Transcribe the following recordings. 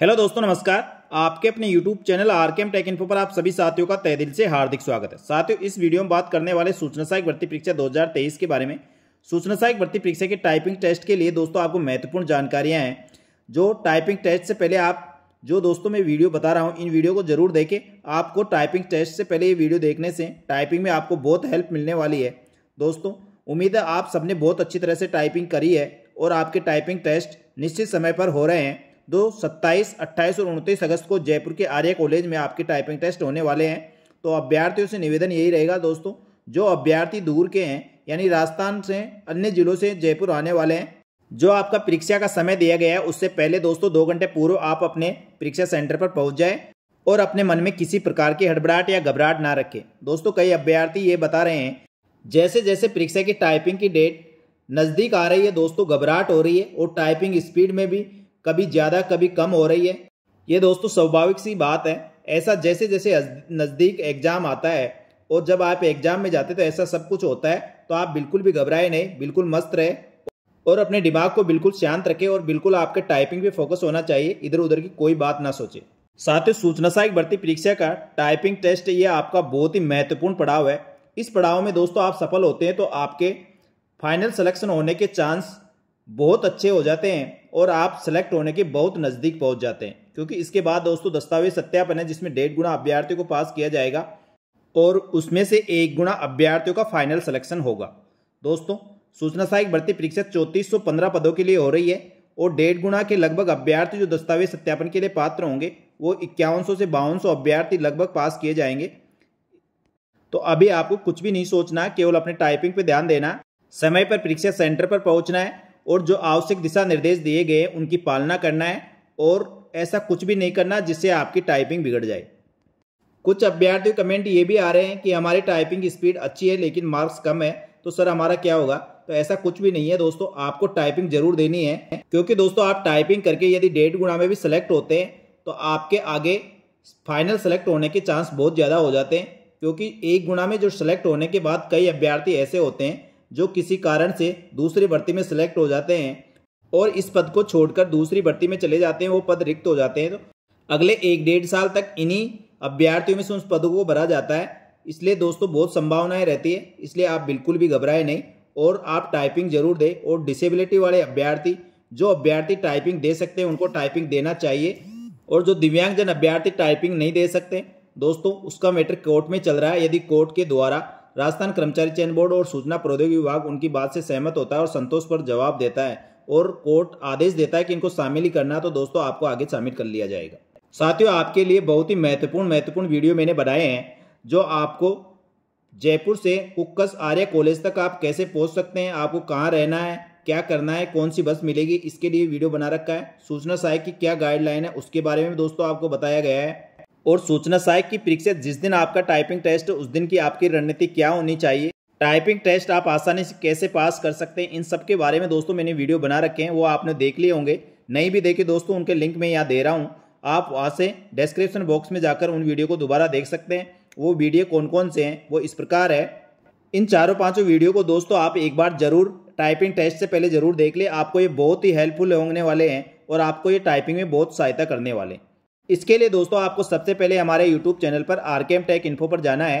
hello दोस्तों नमस्कार आपके अपने YouTube channel R K M tech info पर आप सभी साथियों का तय दिल से हार्दिक स्वागत है साथियों इस वीडियो में बात करने वाले सूचना सहायक भर्ती परीक्षा 2023 के बारे में सूचना सहायक भर्ती परीक्षा के टाइपिंग टेस्ट के लिए दोस्तों आपको महत्वपूर्ण जानकारियां हैं जो टाइपिंग टेस्ट से पहले आप जो दोस्तों मैं वीडियो बता रहा हूँ इन वीडियो को जरूर देखें आपको टाइपिंग टेस्ट से पहले ये वीडियो देखने से टाइपिंग में आपको बहुत हेल्प मिलने वाली है दोस्तों उम्मीद है आप सबने बहुत अच्छी तरह से टाइपिंग करी है और आपके टाइपिंग टेस्ट निश्चित समय पर हो रहे हैं दो सत्ताईस अट्ठाईस और उनतीस अगस्त को जयपुर के आर्य कॉलेज में आपके टाइपिंग टेस्ट होने वाले हैं तो अभ्यर्थियों से निवेदन यही रहेगा दोस्तों जो अभ्यर्थी दूर के हैं यानी राजस्थान से अन्य जिलों से जयपुर आने वाले हैं जो आपका परीक्षा का समय दिया गया है उससे पहले दोस्तों दो घंटे पूर्व आप अपने परीक्षा सेंटर पर पहुंच जाए और अपने मन में किसी प्रकार की हड़बड़ाहट या घबराहट ना रखें दोस्तों कई अभ्यर्थी ये बता रहे हैं जैसे जैसे परीक्षा की टाइपिंग की डेट नज़दीक आ रही है दोस्तों घबराहट हो रही है और टाइपिंग स्पीड में भी कभी ज़्यादा कभी कम हो रही है ये दोस्तों स्वाभाविक सी बात है ऐसा जैसे जैसे नज़दीक एग्ज़ाम आता है और जब आप एग्ज़ाम में जाते तो ऐसा सब कुछ होता है तो आप बिल्कुल भी घबराए नहीं बिल्कुल मस्त रहे और अपने दिमाग को बिल्कुल शांत रखें और बिल्कुल आपके टाइपिंग पे फोकस होना चाहिए इधर उधर की कोई बात ना सोचे साथ ही सूचना सहायक भर्ती परीक्षा का टाइपिंग टेस्ट ये आपका बहुत ही महत्वपूर्ण पड़ाव है इस पड़ाव में दोस्तों आप सफल होते हैं तो आपके फाइनल सिलेक्शन होने के चांस बहुत अच्छे हो जाते हैं और आप सेलेक्ट होने के बहुत नज़दीक पहुंच जाते हैं क्योंकि इसके बाद दोस्तों दस्तावेज सत्यापन है जिसमें डेढ़ गुणा अभ्यर्थियों को पास किया जाएगा और उसमें से एक गुणा अभ्यर्थियों का फाइनल सिलेक्शन होगा दोस्तों सूचना सहायक भर्ती परीक्षा चौंतीस सौ पंद्रह पदों के लिए हो रही है और डेढ़ गुणा के लगभग अभ्यर्थी जो दस्तावेज सत्यापन के लिए पात्र होंगे वो इक्यावन से बावन सौ अभ्यर्थी लगभग पास किए जाएंगे तो अभी आपको कुछ भी नहीं सोचना केवल अपने टाइपिंग पे ध्यान देना समय पर परीक्षा सेंटर पर पहुंचना है और जो आवश्यक दिशा निर्देश दिए गए उनकी पालना करना है और ऐसा कुछ भी नहीं करना जिससे आपकी टाइपिंग बिगड़ जाए कुछ अभ्यर्थी कमेंट ये भी आ रहे हैं कि हमारी टाइपिंग स्पीड अच्छी है लेकिन मार्क्स कम है तो सर हमारा क्या होगा तो ऐसा कुछ भी नहीं है दोस्तों आपको टाइपिंग जरूर देनी है क्योंकि दोस्तों आप टाइपिंग करके यदि डेढ़ गुणा में भी सिलेक्ट होते हैं तो आपके आगे फाइनल सेलेक्ट होने के चांस बहुत ज़्यादा हो जाते हैं क्योंकि एक गुणा में जो सेलेक्ट होने के बाद कई अभ्यर्थी ऐसे होते हैं जो किसी कारण से दूसरी भर्ती में सिलेक्ट हो जाते हैं और इस पद को छोड़कर दूसरी भर्ती में चले जाते हैं वो पद रिक्त हो जाते हैं तो अगले एक डेढ़ साल तक इन्हीं अभ्यर्थियों में से उस पदों को भरा जाता है इसलिए दोस्तों बहुत संभावनाएं रहती है इसलिए आप बिल्कुल भी घबराए नहीं और आप टाइपिंग जरूर दें और डिसेबिलिटी वाले अभ्यर्थी जो अभ्यर्थी टाइपिंग दे सकते हैं उनको टाइपिंग देना चाहिए और जो दिव्यांगजन अभ्यर्थी टाइपिंग नहीं दे सकते दोस्तों उसका मैटर कोर्ट में चल रहा है यदि कोर्ट के द्वारा राजस्थान कर्मचारी चयन बोर्ड और सूचना प्रौद्योगिकी विभाग उनकी बात से सहमत होता है और संतोष पर जवाब देता है और कोर्ट आदेश देता है कि इनको शामिल ही करना तो दोस्तों आपको आगे शामिल कर लिया जाएगा साथियों आपके लिए बहुत ही महत्वपूर्ण महत्वपूर्ण वीडियो मैंने बनाए हैं जो आपको जयपुर से कुक्कस आर्य कॉलेज तक आप कैसे पहुंच सकते हैं आपको कहाँ रहना है क्या करना है कौन सी बस मिलेगी इसके लिए वीडियो बना रखा है सूचना सहायक की क्या गाइडलाइन है उसके बारे में दोस्तों आपको बताया गया है और सूचना सहायक की परीक्षा जिस दिन आपका टाइपिंग टेस्ट उस दिन की आपकी रणनीति क्या होनी चाहिए टाइपिंग टेस्ट आप आसानी से कैसे पास कर सकते हैं इन सब के बारे में दोस्तों मैंने वीडियो बना रखे हैं वो आपने देख लिए होंगे नहीं भी देखे दोस्तों उनके लिंक में यहाँ दे रहा हूँ आप वहाँ से डिस्क्रिप्शन बॉक्स में जाकर उन वीडियो को दोबारा देख सकते हैं वो वीडियो कौन कौन से हैं वो इस प्रकार है इन चारों पाँचों वीडियो को दोस्तों आप एक बार जरूर टाइपिंग टेस्ट से पहले जरूर देख ले आपको ये बहुत ही हेल्पफुल होने वाले हैं और आपको ये टाइपिंग में बहुत सहायता करने वाले हैं इसके लिए दोस्तों आपको सबसे पहले हमारे यूट्यूब चैनल पर एम टेक इन्फो पर जाना है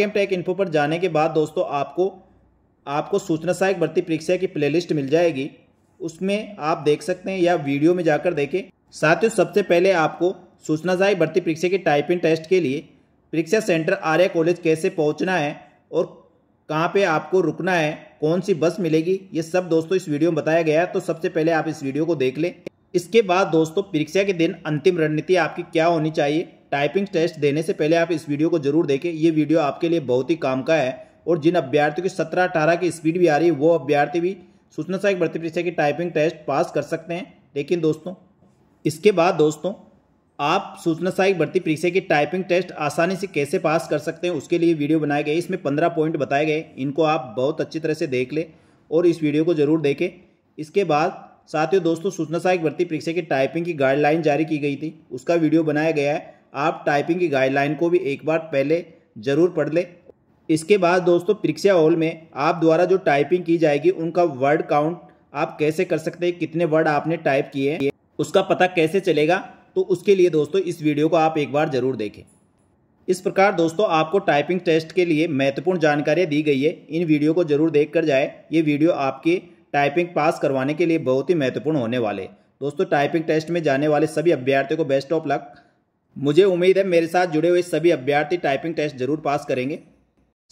एम टेक इन्फो पर जाने के बाद दोस्तों आपको आपको सूचना सहायक भर्ती परीक्षा की प्लेलिस्ट मिल जाएगी उसमें आप देख सकते हैं या वीडियो में जाकर देखें साथ ही सबसे पहले आपको सूचना सहायक भर्ती परीक्षा की टाइपिंग टेस्ट के लिए परीक्षा सेंटर आर्या कॉलेज कैसे पहुँचना है और कहाँ पे आपको रुकना है कौन सी बस मिलेगी ये सब दोस्तों इस वीडियो में बताया गया है तो सबसे पहले आप इस वीडियो को देख लें इसके बाद दोस्तों परीक्षा के दिन अंतिम रणनीति आपकी क्या होनी चाहिए टाइपिंग टेस्ट देने से पहले आप इस वीडियो को जरूर देखें ये वीडियो आपके लिए बहुत ही काम का है और जिन अभ्यर्थियों की सत्रह अठारह की स्पीड भी आ रही है वो अभ्यर्थी भी सूचना सहायक भर्ती परीक्षा की टाइपिंग टेस्ट पास कर सकते हैं लेकिन दोस्तों इसके बाद दोस्तों आप सूचना सहायक भर्ती परीक्षा की टाइपिंग टेस्ट आसानी से कैसे पास कर सकते हैं उसके लिए वीडियो बनाए गए इसमें पंद्रह पॉइंट बताए गए इनको आप बहुत अच्छी तरह से देख लें और इस वीडियो को ज़रूर देखें इसके बाद साथ ही दोस्तों सूचना सहायक भर्ती परीक्षा की टाइपिंग की गाइडलाइन जारी की गई थी उसका वीडियो बनाया गया है आप टाइपिंग की गाइडलाइन को भी एक बार पहले जरूर पढ़ लें इसके बाद दोस्तों परीक्षा हॉल में आप द्वारा जो टाइपिंग की जाएगी उनका वर्ड काउंट आप कैसे कर सकते हैं कितने वर्ड आपने टाइप किए हैं उसका पता कैसे चलेगा तो उसके लिए दोस्तों इस वीडियो को आप एक बार ज़रूर देखें इस प्रकार दोस्तों आपको टाइपिंग टेस्ट के लिए महत्वपूर्ण जानकारियाँ दी गई है इन वीडियो को जरूर देख कर जाए ये वीडियो आपके टाइपिंग पास करवाने के लिए बहुत ही महत्वपूर्ण होने वाले दोस्तों टाइपिंग टेस्ट में जाने वाले सभी अभ्यर्थियों को बेस्ट ऑफ लक मुझे उम्मीद है मेरे साथ जुड़े हुए सभी अभ्यर्थी टाइपिंग टेस्ट जरूर पास करेंगे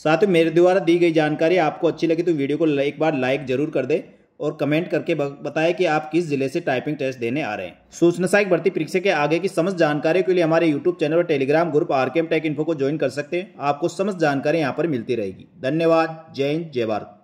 साथ ही मेरे द्वारा दी गई जानकारी आपको अच्छी लगी तो वीडियो को एक बार लाइक जरूर कर दें और कमेंट करके बताएं कि आप किस जिले से टाइपिंग टेस्ट देने आ रहे हैं सूचना सहायक भर्ती परीक्षा के आगे की समस्त जानकारी के लिए हमारे यूट्यूब चैनल और Telegram group RKM tech info को ज्वाइन कर सकते हैं आपको समस्त जानकारी यहाँ पर मिलती रहेगी धन्यवाद जय हिंद जय भारत